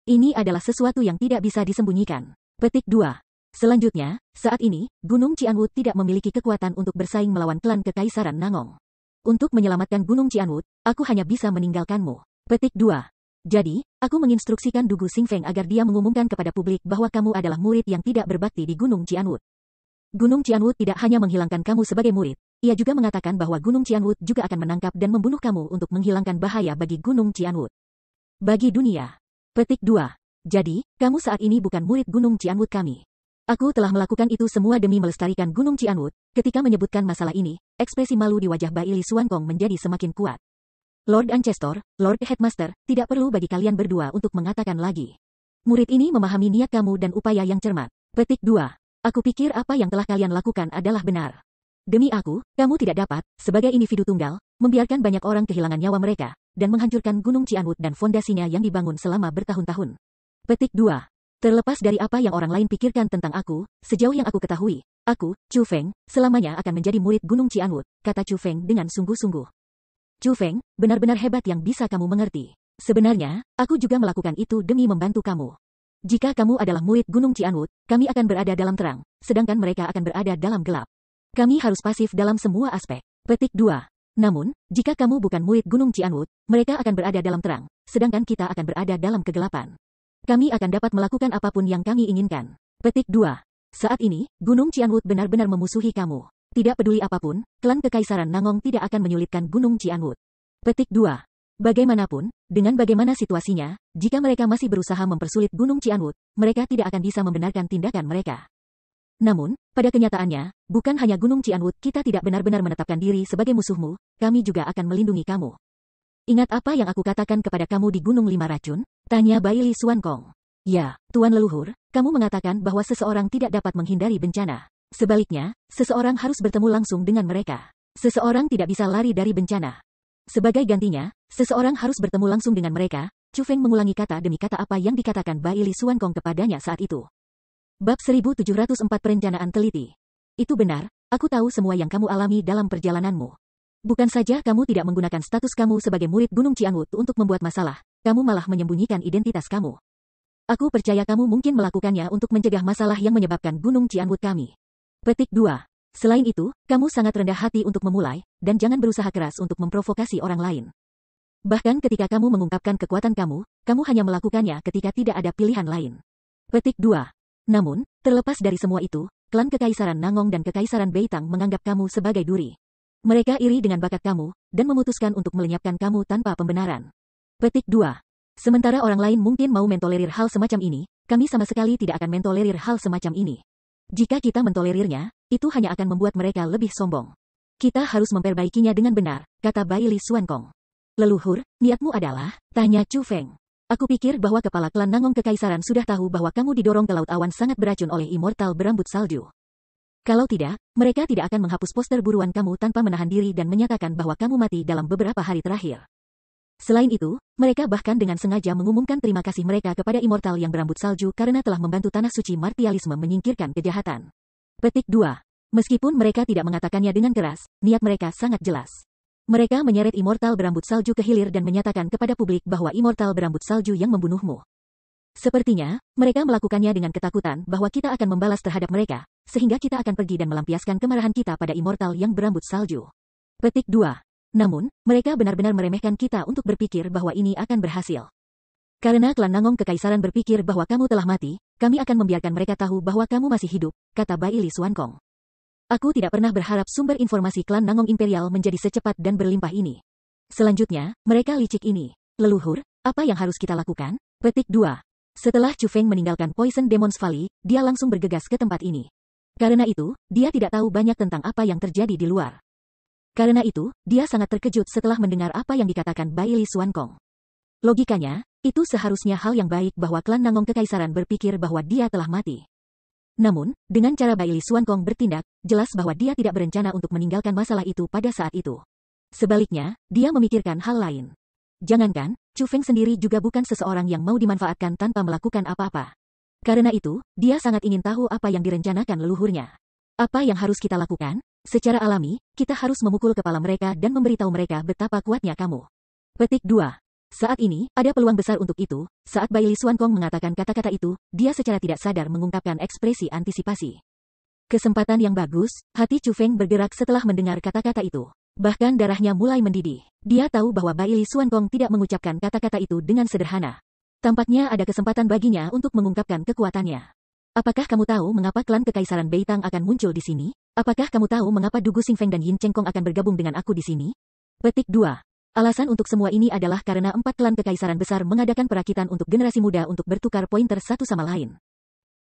Ini adalah sesuatu yang tidak bisa disembunyikan. Petik 2. Selanjutnya, saat ini, Gunung Cianwut tidak memiliki kekuatan untuk bersaing melawan klan Kekaisaran Nangong. Untuk menyelamatkan Gunung Cianwut, aku hanya bisa meninggalkanmu. Petik 2. Jadi, aku menginstruksikan Dugu Singfeng agar dia mengumumkan kepada publik bahwa kamu adalah murid yang tidak berbakti di Gunung Cianwut. Gunung Cianwut tidak hanya menghilangkan kamu sebagai murid, ia juga mengatakan bahwa Gunung Cianwut juga akan menangkap dan membunuh kamu untuk menghilangkan bahaya bagi Gunung Cianwut. Bagi dunia. Petik 2. Jadi, kamu saat ini bukan murid Gunung Cianwut kami. Aku telah melakukan itu semua demi melestarikan Gunung Cianwut. Ketika menyebutkan masalah ini, ekspresi malu di wajah Bai Baili Suankong menjadi semakin kuat. Lord Ancestor, Lord Headmaster, tidak perlu bagi kalian berdua untuk mengatakan lagi. Murid ini memahami niat kamu dan upaya yang cermat. Petik 2. Aku pikir apa yang telah kalian lakukan adalah benar. Demi aku, kamu tidak dapat, sebagai individu tunggal, membiarkan banyak orang kehilangan nyawa mereka, dan menghancurkan Gunung Cianwut dan fondasinya yang dibangun selama bertahun-tahun. Petik 2. Terlepas dari apa yang orang lain pikirkan tentang aku, sejauh yang aku ketahui, aku, Chu Feng, selamanya akan menjadi murid Gunung Cianwut, kata Chu Feng dengan sungguh-sungguh. Chu Feng, benar-benar hebat yang bisa kamu mengerti. Sebenarnya, aku juga melakukan itu demi membantu kamu. Jika kamu adalah murid Gunung Cianwut, kami akan berada dalam terang, sedangkan mereka akan berada dalam gelap. Kami harus pasif dalam semua aspek. Petik 2. Namun, jika kamu bukan murid Gunung Cianwut, mereka akan berada dalam terang, sedangkan kita akan berada dalam kegelapan. Kami akan dapat melakukan apapun yang kami inginkan. Petik 2. Saat ini, Gunung Cianwut benar-benar memusuhi kamu. Tidak peduli apapun, klan Kekaisaran Nangong tidak akan menyulitkan Gunung Cianwut. Petik 2. Bagaimanapun, dengan bagaimana situasinya, jika mereka masih berusaha mempersulit Gunung Cianwut, mereka tidak akan bisa membenarkan tindakan mereka. Namun, pada kenyataannya, bukan hanya Gunung Cianwut kita tidak benar-benar menetapkan diri sebagai musuhmu, kami juga akan melindungi kamu. Ingat apa yang aku katakan kepada kamu di Gunung Lima Racun? Tanya Bai Li Suan Kong. Ya, Tuan Leluhur, kamu mengatakan bahwa seseorang tidak dapat menghindari bencana. Sebaliknya, seseorang harus bertemu langsung dengan mereka. Seseorang tidak bisa lari dari bencana. Sebagai gantinya, seseorang harus bertemu langsung dengan mereka, Chu Feng mengulangi kata demi kata apa yang dikatakan Bai Li Suan Kong kepadanya saat itu. Bab 1704 Perencanaan Teliti. Itu benar, aku tahu semua yang kamu alami dalam perjalananmu. Bukan saja kamu tidak menggunakan status kamu sebagai murid Gunung Ciangut untuk membuat masalah, kamu malah menyembunyikan identitas kamu. Aku percaya kamu mungkin melakukannya untuk mencegah masalah yang menyebabkan Gunung Ciangut kami. Petik 2. Selain itu, kamu sangat rendah hati untuk memulai, dan jangan berusaha keras untuk memprovokasi orang lain. Bahkan ketika kamu mengungkapkan kekuatan kamu, kamu hanya melakukannya ketika tidak ada pilihan lain. Petik 2. Namun, terlepas dari semua itu, klan Kekaisaran Nangong dan Kekaisaran Beitang menganggap kamu sebagai duri. Mereka iri dengan bakat kamu, dan memutuskan untuk melenyapkan kamu tanpa pembenaran. Petik 2. Sementara orang lain mungkin mau mentolerir hal semacam ini, kami sama sekali tidak akan mentolerir hal semacam ini. Jika kita mentolerirnya, itu hanya akan membuat mereka lebih sombong. Kita harus memperbaikinya dengan benar, kata Bai Li Kong. Leluhur, niatmu adalah, tanya Chu Feng. Aku pikir bahwa kepala klan Nangong Kekaisaran sudah tahu bahwa kamu didorong ke laut awan sangat beracun oleh immortal berambut salju. Kalau tidak, mereka tidak akan menghapus poster buruan kamu tanpa menahan diri dan menyatakan bahwa kamu mati dalam beberapa hari terakhir. Selain itu, mereka bahkan dengan sengaja mengumumkan terima kasih mereka kepada Immortal yang berambut salju karena telah membantu Tanah Suci Martialisme menyingkirkan kejahatan. Petik 2. Meskipun mereka tidak mengatakannya dengan keras, niat mereka sangat jelas. Mereka menyeret Immortal berambut salju ke hilir dan menyatakan kepada publik bahwa Immortal berambut salju yang membunuhmu. Sepertinya, mereka melakukannya dengan ketakutan bahwa kita akan membalas terhadap mereka, sehingga kita akan pergi dan melampiaskan kemarahan kita pada Immortal yang berambut salju. Petik 2. Namun, mereka benar-benar meremehkan kita untuk berpikir bahwa ini akan berhasil. Karena klan Nangong Kekaisaran berpikir bahwa kamu telah mati, kami akan membiarkan mereka tahu bahwa kamu masih hidup, kata Bai Li Suan Kong. Aku tidak pernah berharap sumber informasi klan Nangong Imperial menjadi secepat dan berlimpah ini. Selanjutnya, mereka licik ini. Leluhur, apa yang harus kita lakukan? Petik 2. Setelah Chu Feng meninggalkan Poison Demons Valley, dia langsung bergegas ke tempat ini. Karena itu, dia tidak tahu banyak tentang apa yang terjadi di luar. Karena itu, dia sangat terkejut setelah mendengar apa yang dikatakan Bai Li Kong. Logikanya, itu seharusnya hal yang baik bahwa klan Nangong Kekaisaran berpikir bahwa dia telah mati. Namun, dengan cara Bai Li Kong bertindak, jelas bahwa dia tidak berencana untuk meninggalkan masalah itu pada saat itu. Sebaliknya, dia memikirkan hal lain. Jangankan, Chu Feng sendiri juga bukan seseorang yang mau dimanfaatkan tanpa melakukan apa-apa. Karena itu, dia sangat ingin tahu apa yang direncanakan leluhurnya. Apa yang harus kita lakukan? Secara alami, kita harus memukul kepala mereka dan memberitahu mereka betapa kuatnya kamu. Petik 2. Saat ini, ada peluang besar untuk itu. Saat Bailey Swan Kong mengatakan kata-kata itu, dia secara tidak sadar mengungkapkan ekspresi antisipasi. Kesempatan yang bagus, hati Chu Feng bergerak setelah mendengar kata-kata itu. Bahkan darahnya mulai mendidih. Dia tahu bahwa Bailey Swan Kong tidak mengucapkan kata-kata itu dengan sederhana. Tampaknya ada kesempatan baginya untuk mengungkapkan kekuatannya. Apakah kamu tahu mengapa klan Kekaisaran Beitang akan muncul di sini? Apakah kamu tahu mengapa Dugu Feng dan Yin Cheng Kong akan bergabung dengan aku di sini? Petik 2. Alasan untuk semua ini adalah karena empat klan kekaisaran besar mengadakan perakitan untuk generasi muda untuk bertukar pointer satu sama lain.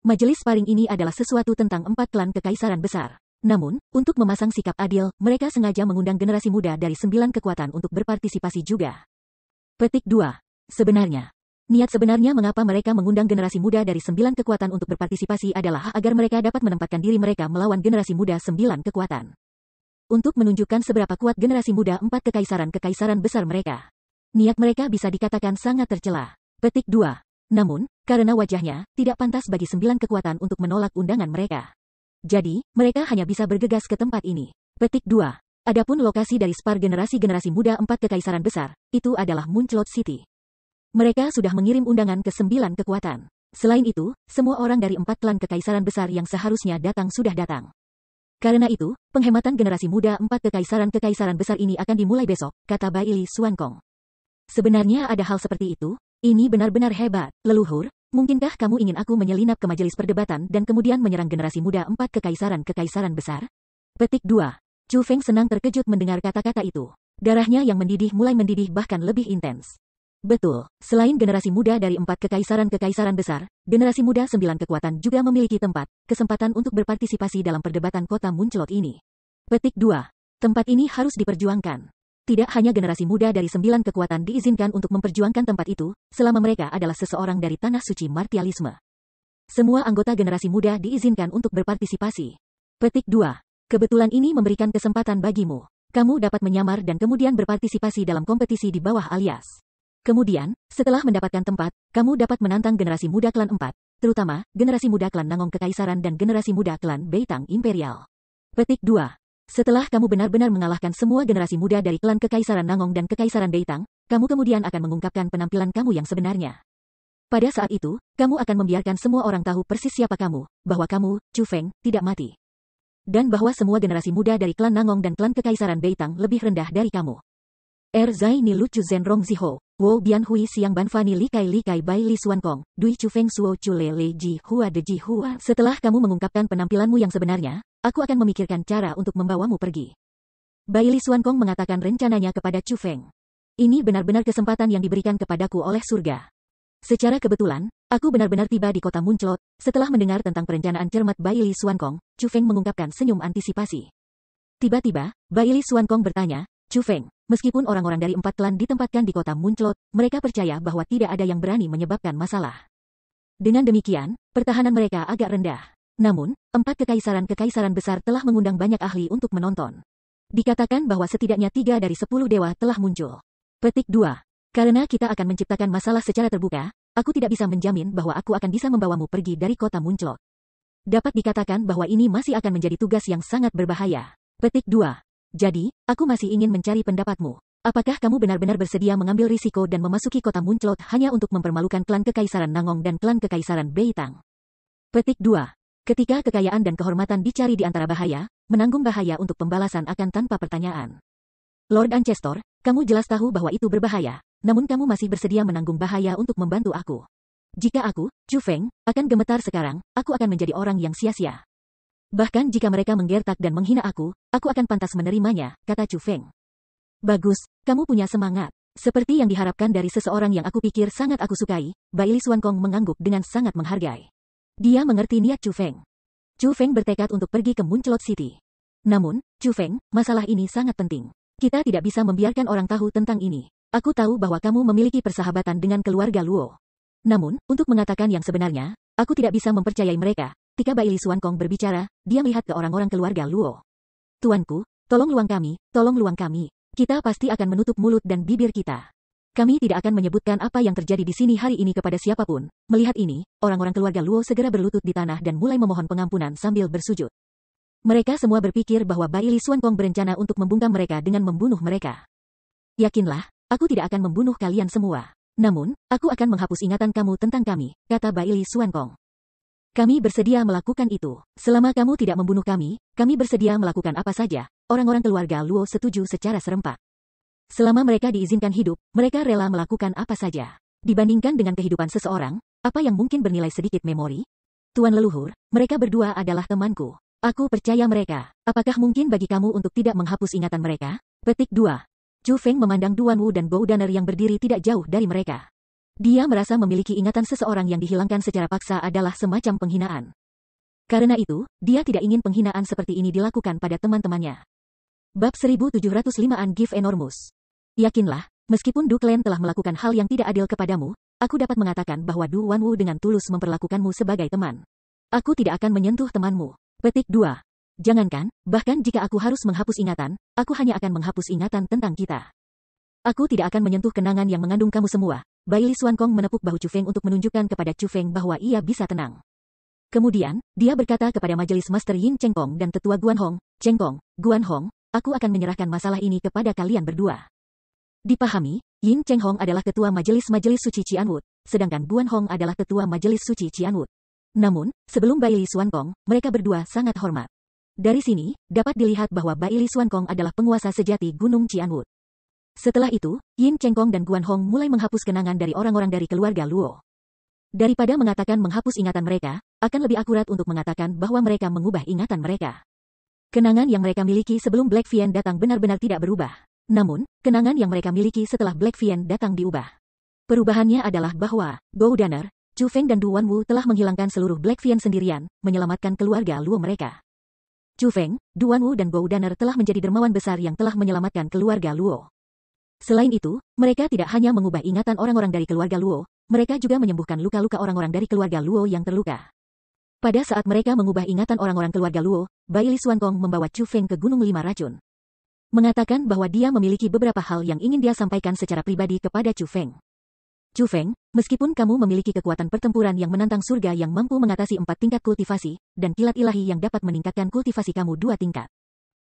Majelis paring ini adalah sesuatu tentang empat klan kekaisaran besar. Namun, untuk memasang sikap adil, mereka sengaja mengundang generasi muda dari sembilan kekuatan untuk berpartisipasi juga. Petik 2. Sebenarnya, Niat sebenarnya mengapa mereka mengundang generasi muda dari sembilan kekuatan untuk berpartisipasi adalah agar mereka dapat menempatkan diri mereka melawan generasi muda sembilan kekuatan. Untuk menunjukkan seberapa kuat generasi muda empat kekaisaran-kekaisaran besar mereka. Niat mereka bisa dikatakan sangat tercela. Petik 2. Namun, karena wajahnya, tidak pantas bagi sembilan kekuatan untuk menolak undangan mereka. Jadi, mereka hanya bisa bergegas ke tempat ini. Petik 2. Adapun lokasi dari spar generasi-generasi muda empat kekaisaran besar, itu adalah Munchlot City. Mereka sudah mengirim undangan ke sembilan kekuatan. Selain itu, semua orang dari empat klan kekaisaran besar yang seharusnya datang sudah datang. Karena itu, penghematan generasi muda empat kekaisaran-kekaisaran besar ini akan dimulai besok, kata Bai Li Suankong. Sebenarnya ada hal seperti itu, ini benar-benar hebat, leluhur, mungkinkah kamu ingin aku menyelinap ke majelis perdebatan dan kemudian menyerang generasi muda empat kekaisaran-kekaisaran besar? Petik 2. Chu Feng senang terkejut mendengar kata-kata itu. Darahnya yang mendidih mulai mendidih bahkan lebih intens. Betul, selain generasi muda dari empat kekaisaran-kekaisaran besar, generasi muda sembilan kekuatan juga memiliki tempat, kesempatan untuk berpartisipasi dalam perdebatan kota Munclot ini. Petik 2. Tempat ini harus diperjuangkan. Tidak hanya generasi muda dari sembilan kekuatan diizinkan untuk memperjuangkan tempat itu, selama mereka adalah seseorang dari tanah suci martialisme. Semua anggota generasi muda diizinkan untuk berpartisipasi. Petik 2. Kebetulan ini memberikan kesempatan bagimu. Kamu dapat menyamar dan kemudian berpartisipasi dalam kompetisi di bawah alias. Kemudian, setelah mendapatkan tempat, kamu dapat menantang generasi muda klan 4, terutama generasi muda klan Nangong Kekaisaran dan generasi muda klan Beitang Imperial. Petik 2. Setelah kamu benar-benar mengalahkan semua generasi muda dari klan Kekaisaran Nangong dan Kekaisaran Beitang, kamu kemudian akan mengungkapkan penampilan kamu yang sebenarnya. Pada saat itu, kamu akan membiarkan semua orang tahu persis siapa kamu, bahwa kamu, Chu Feng, tidak mati. Dan bahwa semua generasi muda dari klan Nangong dan klan Kekaisaran Beitang lebih rendah dari kamu. Er Zai Ni Lu Chu Zhen Rong Ho, Wo Bian Hui Siang Ban Fani Li Kai Li Kai Bai Li Suan Kong, Dui Chu Feng Suo Chu Le Le Ji Hua De Ji Hua. Setelah kamu mengungkapkan penampilanmu yang sebenarnya, aku akan memikirkan cara untuk membawamu pergi. Bai Li Suan Kong mengatakan rencananya kepada Chu Feng. Ini benar-benar kesempatan yang diberikan kepadaku oleh surga. Secara kebetulan, aku benar-benar tiba di kota Munclot, setelah mendengar tentang perencanaan cermat Bai Li Suan Kong, Chu Feng mengungkapkan senyum antisipasi. Tiba-tiba, Bai Li Suan Kong bertanya, Chu Feng, Meskipun orang-orang dari empat klan ditempatkan di kota Munclot, mereka percaya bahwa tidak ada yang berani menyebabkan masalah. Dengan demikian, pertahanan mereka agak rendah. Namun, empat kekaisaran-kekaisaran besar telah mengundang banyak ahli untuk menonton. Dikatakan bahwa setidaknya tiga dari sepuluh dewa telah muncul. Petik 2. Karena kita akan menciptakan masalah secara terbuka, aku tidak bisa menjamin bahwa aku akan bisa membawamu pergi dari kota Munclot. Dapat dikatakan bahwa ini masih akan menjadi tugas yang sangat berbahaya. Petik 2. Jadi, aku masih ingin mencari pendapatmu. Apakah kamu benar-benar bersedia mengambil risiko dan memasuki kota Munclot hanya untuk mempermalukan klan Kekaisaran Nangong dan klan Kekaisaran Beitang? Petik 2. Ketika kekayaan dan kehormatan dicari di antara bahaya, menanggung bahaya untuk pembalasan akan tanpa pertanyaan. Lord Ancestor, kamu jelas tahu bahwa itu berbahaya, namun kamu masih bersedia menanggung bahaya untuk membantu aku. Jika aku, Chu Feng, akan gemetar sekarang, aku akan menjadi orang yang sia-sia. Bahkan jika mereka menggertak dan menghina aku, aku akan pantas menerimanya, kata Chu Feng. Bagus, kamu punya semangat. Seperti yang diharapkan dari seseorang yang aku pikir sangat aku sukai, Li Suan Kong mengangguk dengan sangat menghargai. Dia mengerti niat Chu Feng. Chu Feng bertekad untuk pergi ke Munclot City. Namun, Chu Feng, masalah ini sangat penting. Kita tidak bisa membiarkan orang tahu tentang ini. Aku tahu bahwa kamu memiliki persahabatan dengan keluarga Luo. Namun, untuk mengatakan yang sebenarnya, aku tidak bisa mempercayai mereka, Ketika Bai Li Suan Kong berbicara, dia melihat ke orang-orang keluarga Luo. Tuanku, tolong luang kami, tolong luang kami. Kita pasti akan menutup mulut dan bibir kita. Kami tidak akan menyebutkan apa yang terjadi di sini hari ini kepada siapapun. Melihat ini, orang-orang keluarga Luo segera berlutut di tanah dan mulai memohon pengampunan sambil bersujud. Mereka semua berpikir bahwa Bai Li Suan Kong berencana untuk membungkam mereka dengan membunuh mereka. Yakinlah, aku tidak akan membunuh kalian semua. Namun, aku akan menghapus ingatan kamu tentang kami, kata Bai Li Suan Kong. Kami bersedia melakukan itu. Selama kamu tidak membunuh kami, kami bersedia melakukan apa saja. Orang-orang keluarga Luo setuju secara serempak. Selama mereka diizinkan hidup, mereka rela melakukan apa saja. Dibandingkan dengan kehidupan seseorang, apa yang mungkin bernilai sedikit memori? Tuan leluhur, mereka berdua adalah temanku. Aku percaya mereka. Apakah mungkin bagi kamu untuk tidak menghapus ingatan mereka? Petik 2. Chu Feng memandang Duan Wu dan Bow yang berdiri tidak jauh dari mereka. Dia merasa memiliki ingatan seseorang yang dihilangkan secara paksa adalah semacam penghinaan. Karena itu, dia tidak ingin penghinaan seperti ini dilakukan pada teman-temannya. Bab 1705-an Give Enormous. Yakinlah, meskipun Duke Duklen telah melakukan hal yang tidak adil kepadamu, aku dapat mengatakan bahwa Du Wanwu dengan tulus memperlakukanmu sebagai teman. Aku tidak akan menyentuh temanmu. Petik 2. Jangankan, bahkan jika aku harus menghapus ingatan, aku hanya akan menghapus ingatan tentang kita. Aku tidak akan menyentuh kenangan yang mengandung kamu semua, Bai Li Kong menepuk bahu Chu Feng untuk menunjukkan kepada Chu Feng bahwa ia bisa tenang. Kemudian, dia berkata kepada majelis Master Yin Cheng Kong dan tetua Guan Hong, Cheng Kong, Guan Hong, aku akan menyerahkan masalah ini kepada kalian berdua. Dipahami, Yin Cheng Hong adalah ketua majelis-majelis suci Wood, sedangkan Guan Hong adalah ketua majelis suci Wood. Namun, sebelum Bai Li Kong, mereka berdua sangat hormat. Dari sini, dapat dilihat bahwa Bai Li Kong adalah penguasa sejati Gunung Wood. Setelah itu, Yin Chengkong dan Guan Hong mulai menghapus kenangan dari orang-orang dari keluarga Luo. Daripada mengatakan menghapus ingatan mereka, akan lebih akurat untuk mengatakan bahwa mereka mengubah ingatan mereka. Kenangan yang mereka miliki sebelum Black Vian datang benar-benar tidak berubah. Namun, kenangan yang mereka miliki setelah Black Vian datang diubah. Perubahannya adalah bahwa, Gou Danner, Chu Feng dan Wan Wu telah menghilangkan seluruh Black Vian sendirian, menyelamatkan keluarga Luo mereka. Chu Feng, Wan Wu dan Gou Danner telah menjadi dermawan besar yang telah menyelamatkan keluarga Luo. Selain itu, mereka tidak hanya mengubah ingatan orang-orang dari keluarga Luo, mereka juga menyembuhkan luka-luka orang-orang dari keluarga Luo yang terluka. Pada saat mereka mengubah ingatan orang-orang keluarga Luo, Bai Li Xuankong membawa Chu Feng ke Gunung Lima Racun. Mengatakan bahwa dia memiliki beberapa hal yang ingin dia sampaikan secara pribadi kepada Chu Feng. Chu Feng, meskipun kamu memiliki kekuatan pertempuran yang menantang surga yang mampu mengatasi empat tingkat kultivasi, dan kilat ilahi yang dapat meningkatkan kultivasi kamu dua tingkat.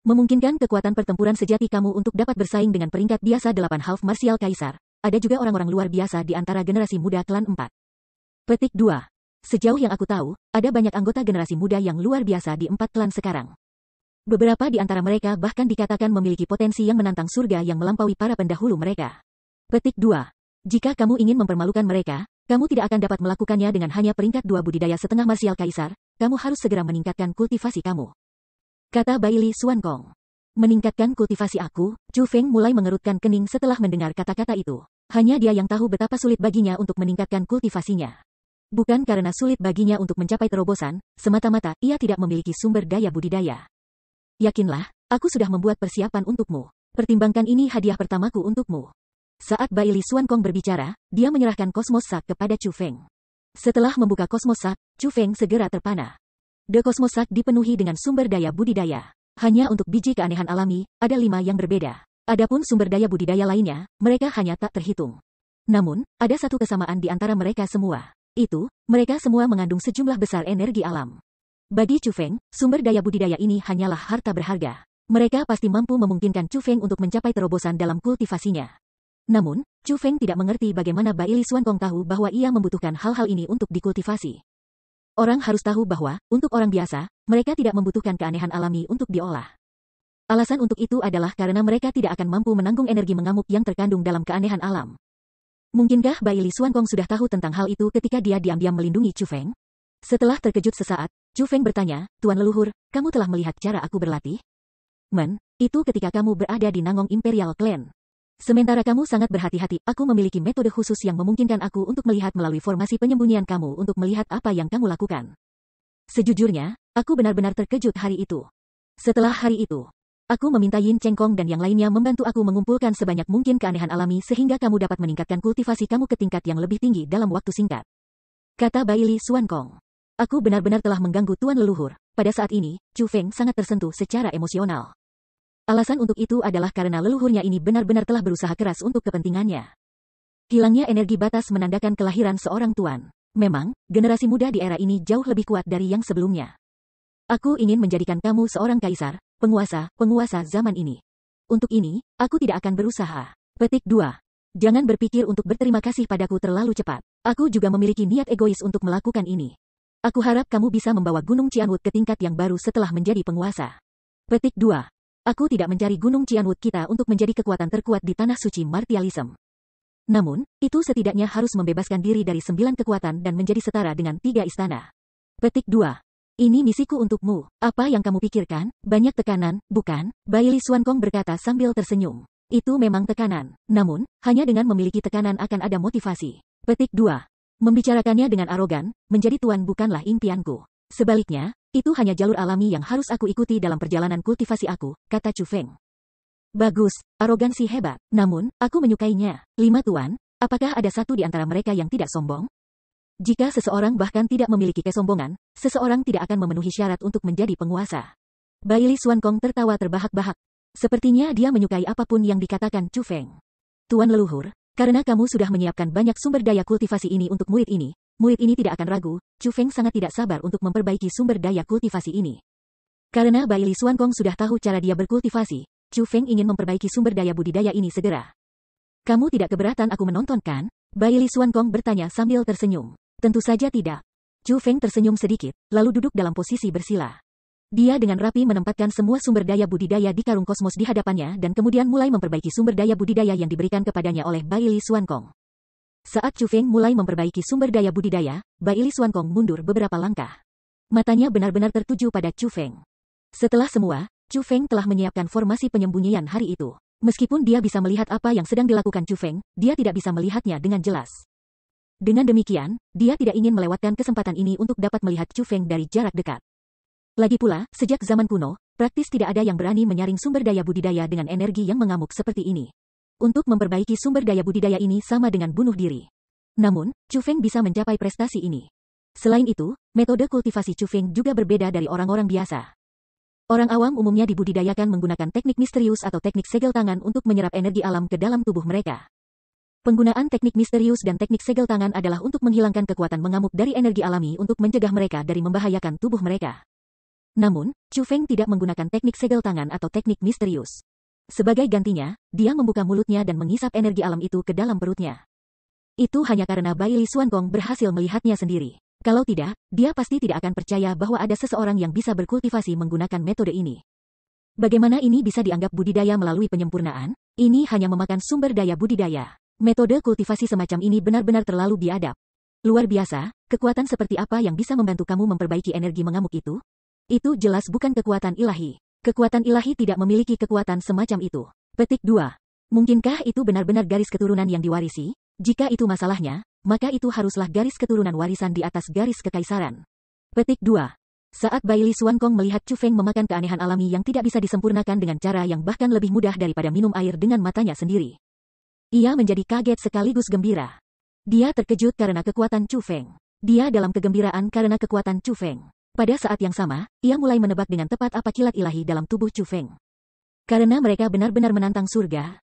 Memungkinkan kekuatan pertempuran sejati kamu untuk dapat bersaing dengan peringkat biasa delapan half martial kaisar. Ada juga orang-orang luar biasa di antara generasi muda klan empat. Petik 2. Sejauh yang aku tahu, ada banyak anggota generasi muda yang luar biasa di empat klan sekarang. Beberapa di antara mereka bahkan dikatakan memiliki potensi yang menantang surga yang melampaui para pendahulu mereka. Petik 2. Jika kamu ingin mempermalukan mereka, kamu tidak akan dapat melakukannya dengan hanya peringkat dua budidaya setengah marsial kaisar, kamu harus segera meningkatkan kultivasi kamu. Kata Baili Xuan Kong, Meningkatkan kultivasi aku, Chu Feng mulai mengerutkan kening setelah mendengar kata-kata itu. Hanya dia yang tahu betapa sulit baginya untuk meningkatkan kultivasinya. Bukan karena sulit baginya untuk mencapai terobosan, semata-mata ia tidak memiliki sumber daya budidaya. Yakinlah, aku sudah membuat persiapan untukmu. Pertimbangkan ini hadiah pertamaku untukmu. Saat Xuan Kong berbicara, dia menyerahkan kosmos sak kepada Chu Feng. Setelah membuka kosmos sak, Chu Feng segera terpana. The Cosmosak dipenuhi dengan sumber daya budidaya. Hanya untuk biji keanehan alami, ada lima yang berbeda. Adapun sumber daya budidaya lainnya, mereka hanya tak terhitung. Namun, ada satu kesamaan di antara mereka semua. Itu, mereka semua mengandung sejumlah besar energi alam. Bagi Chu Feng, sumber daya budidaya ini hanyalah harta berharga. Mereka pasti mampu memungkinkan Chu Feng untuk mencapai terobosan dalam kultivasinya. Namun, Chu Feng tidak mengerti bagaimana Bai Li Suan Kong tahu bahwa ia membutuhkan hal-hal ini untuk dikultivasi. Orang harus tahu bahwa, untuk orang biasa, mereka tidak membutuhkan keanehan alami untuk diolah. Alasan untuk itu adalah karena mereka tidak akan mampu menanggung energi mengamuk yang terkandung dalam keanehan alam. Mungkinkah Bai Li Xuan Kong sudah tahu tentang hal itu ketika dia diam-diam melindungi Chu Feng? Setelah terkejut sesaat, Chu Feng bertanya, Tuan leluhur, kamu telah melihat cara aku berlatih? Men, itu ketika kamu berada di Nangong Imperial Clan. Sementara kamu sangat berhati-hati, aku memiliki metode khusus yang memungkinkan aku untuk melihat melalui formasi penyembunyian kamu untuk melihat apa yang kamu lakukan. Sejujurnya, aku benar-benar terkejut hari itu. Setelah hari itu, aku meminta Yin Chengkong dan yang lainnya membantu aku mengumpulkan sebanyak mungkin keanehan alami sehingga kamu dapat meningkatkan kultivasi kamu ke tingkat yang lebih tinggi dalam waktu singkat. Kata Bai Li Suan Kong. Aku benar-benar telah mengganggu tuan leluhur. Pada saat ini, Chu Feng sangat tersentuh secara emosional. Alasan untuk itu adalah karena leluhurnya ini benar-benar telah berusaha keras untuk kepentingannya. Hilangnya energi batas menandakan kelahiran seorang tuan. Memang, generasi muda di era ini jauh lebih kuat dari yang sebelumnya. Aku ingin menjadikan kamu seorang kaisar, penguasa, penguasa zaman ini. Untuk ini, aku tidak akan berusaha. Petik 2. Jangan berpikir untuk berterima kasih padaku terlalu cepat. Aku juga memiliki niat egois untuk melakukan ini. Aku harap kamu bisa membawa Gunung Cianwood ke tingkat yang baru setelah menjadi penguasa. Petik 2. Aku tidak mencari Gunung Cianwood kita untuk menjadi kekuatan terkuat di Tanah Suci Martialism. Namun, itu setidaknya harus membebaskan diri dari sembilan kekuatan dan menjadi setara dengan tiga istana. Petik 2. Ini misiku untukmu. Apa yang kamu pikirkan? Banyak tekanan, bukan? Li Xuan Kong berkata sambil tersenyum. Itu memang tekanan. Namun, hanya dengan memiliki tekanan akan ada motivasi. Petik 2. Membicarakannya dengan arogan, menjadi tuan bukanlah impianku. Sebaliknya, itu hanya jalur alami yang harus aku ikuti dalam perjalanan kultivasi aku, kata Chu Feng. Bagus, arogansi hebat. Namun, aku menyukainya. Lima tuan, apakah ada satu di antara mereka yang tidak sombong? Jika seseorang bahkan tidak memiliki kesombongan, seseorang tidak akan memenuhi syarat untuk menjadi penguasa. Bai Li Suan Kong tertawa terbahak-bahak. Sepertinya dia menyukai apapun yang dikatakan Chu Feng. Tuan leluhur, karena kamu sudah menyiapkan banyak sumber daya kultivasi ini untuk murid ini, murid ini tidak akan ragu, Chu Feng sangat tidak sabar untuk memperbaiki sumber daya kultivasi ini. Karena Bai Li Xuan Kong sudah tahu cara dia berkultivasi, Chu Feng ingin memperbaiki sumber daya budidaya ini segera. Kamu tidak keberatan aku menontonkan? Bai Li Xuan Kong bertanya sambil tersenyum. Tentu saja tidak. Chu Feng tersenyum sedikit, lalu duduk dalam posisi bersila. Dia dengan rapi menempatkan semua sumber daya budidaya di karung kosmos di hadapannya dan kemudian mulai memperbaiki sumber daya budidaya yang diberikan kepadanya oleh Bai Li Xuan Kong. Saat Chu Feng mulai memperbaiki sumber daya budidaya, Bai Baili Suankong mundur beberapa langkah. Matanya benar-benar tertuju pada Chu Feng. Setelah semua, Chu Feng telah menyiapkan formasi penyembunyian hari itu. Meskipun dia bisa melihat apa yang sedang dilakukan Chu Feng, dia tidak bisa melihatnya dengan jelas. Dengan demikian, dia tidak ingin melewatkan kesempatan ini untuk dapat melihat Chu Feng dari jarak dekat. Lagi pula, sejak zaman kuno, praktis tidak ada yang berani menyaring sumber daya budidaya dengan energi yang mengamuk seperti ini. Untuk memperbaiki sumber daya budidaya ini sama dengan bunuh diri. Namun, Chu Feng bisa mencapai prestasi ini. Selain itu, metode kultivasi Chu Feng juga berbeda dari orang-orang biasa. Orang awam umumnya dibudidayakan menggunakan teknik misterius atau teknik segel tangan untuk menyerap energi alam ke dalam tubuh mereka. Penggunaan teknik misterius dan teknik segel tangan adalah untuk menghilangkan kekuatan mengamuk dari energi alami untuk mencegah mereka dari membahayakan tubuh mereka. Namun, Chu Feng tidak menggunakan teknik segel tangan atau teknik misterius. Sebagai gantinya, dia membuka mulutnya dan mengisap energi alam itu ke dalam perutnya. Itu hanya karena Bai Li Gong berhasil melihatnya sendiri. Kalau tidak, dia pasti tidak akan percaya bahwa ada seseorang yang bisa berkultivasi menggunakan metode ini. Bagaimana ini bisa dianggap budidaya melalui penyempurnaan? Ini hanya memakan sumber daya budidaya. Metode kultivasi semacam ini benar-benar terlalu biadab. Luar biasa, kekuatan seperti apa yang bisa membantu kamu memperbaiki energi mengamuk itu? Itu jelas bukan kekuatan ilahi. Kekuatan ilahi tidak memiliki kekuatan semacam itu. Petik 2. Mungkinkah itu benar-benar garis keturunan yang diwarisi? Jika itu masalahnya, maka itu haruslah garis keturunan warisan di atas garis kekaisaran. Petik 2. Saat Suan Suankong melihat Chu Feng memakan keanehan alami yang tidak bisa disempurnakan dengan cara yang bahkan lebih mudah daripada minum air dengan matanya sendiri. Ia menjadi kaget sekaligus gembira. Dia terkejut karena kekuatan Chu Feng. Dia dalam kegembiraan karena kekuatan Chu Feng. Pada saat yang sama, ia mulai menebak dengan tepat apa kilat ilahi dalam tubuh Chu Feng. Karena mereka benar-benar menantang surga,